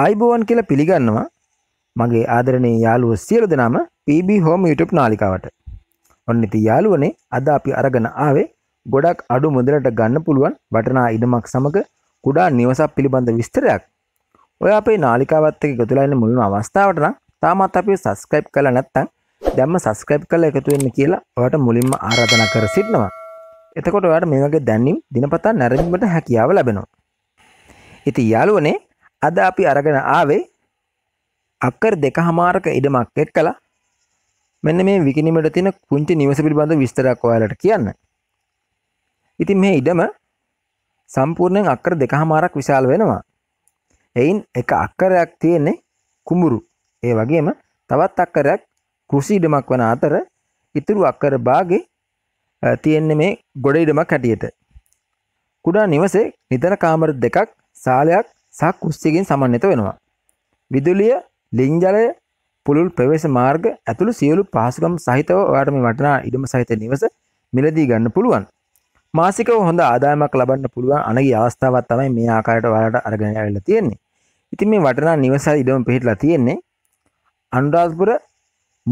ආයිබෝවන් කියලා පිළිගන්නවා මගේ ආදරණයේ යාළුව සියලු දෙනාම PB Home YouTube නාලිකාවට. ඔන්න ඉතින් යාළුවනේ අද අපි අරගෙන ආවේ ගොඩක් අඩු මුදලට ගන්න පුළුවන් වටනා ඉඩමක් සමග කුඩා නිවසක් පිළිබඳ විස්තරයක්. ඔය අපේ නාලිකාවත් එක්ක එකතුලා ඉන්න මුලින්ම අවස්ථාවට නම් තාමත් අපි subscribe කරලා නැත්නම් දැම්ම subscribe කරලා එකතු වෙන්න කියලා ඔයාලට මුලින්ම ආරාධනා කර සිටිනවා. එතකොට ඔයාලට මේ වගේ දැන්වීම් දිනපතා නැරඹීමට හැකියාව ලැබෙනවා. ඉතින් යාළුවනේ අද අපි අරගෙන ආවේ අක්කර දෙක හමාරක ඉඩමක් එක් කලා මෙන්න මේ විකිනිමට තියෙන කුංචි නිවස පිළිබඳ විස්තරක් ඔයාලට කියන්න. ඉතින් මේ ඉඩම සම්පූර්ණයෙන් අක්කර දෙක හමාරක් විශාල වෙනවා. එයින් එක අක්කරයක් තියෙන්නේ කුඹුරු. ඒ වගේම තවත් අක්කරයක් කෘෂි ඉඩමක් වන අතර ඉතුරු අක්කර භාගේ තියෙන්නේ මේ ගොඩ ඉඩමක් හැටියට. කුඩා නිවසේ නිතර කාමර දෙකක්, ශාලයක්, සක් කුස්සියකින් සමන්විත වෙනවා. විදුලිය, ලිංජලය, පුළුල් ප්‍රවේශ මාර්ග ඇතුළු සියලු පහසුකම් සහිතව ඔයාට මේ වටිනා ඉඩම සහිත නිවස මිලදී ගන්න පුළුවන්. මාසිකව හොඳ ආදායමක් ලබන්න පුළුවන් අනගිය අවස්ථාවක් තමයි මේ ආකාරයට ඔයාලට අරගෙන ආවිල්ලා තියෙන්නේ. ඉතින් මේ වටිනා නිවස ඉඩම පිහිටලා තියෙන්නේ අනුරාධපුර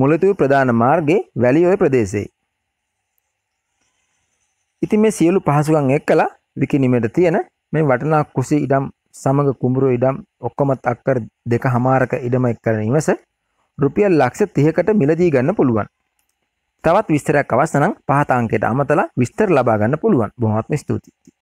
මුලතුරු ප්‍රධාන මාර්ගයේ වැලිඔය ප්‍රදේශයේ. ඉතින් මේ සියලු පහසුකම් එක්කලා විකිනීමට තියෙන මේ වටිනා කුසී ඉඩම් සමග කුඹුරු ඉඩම් ඔක්කොමත් අක්කර දෙක හමාරක ඉඩම එක් කරන නිවස රුපියල් ලක්ෂ තිහකට මිලදී ගන්න පුළුවන් තවත් විස්තරයක් අවස්සනම් පහතාංකයට අමතලා විස්තර ලබා ගන්න පුළුවන් බොහොත්ම ස්තුතියි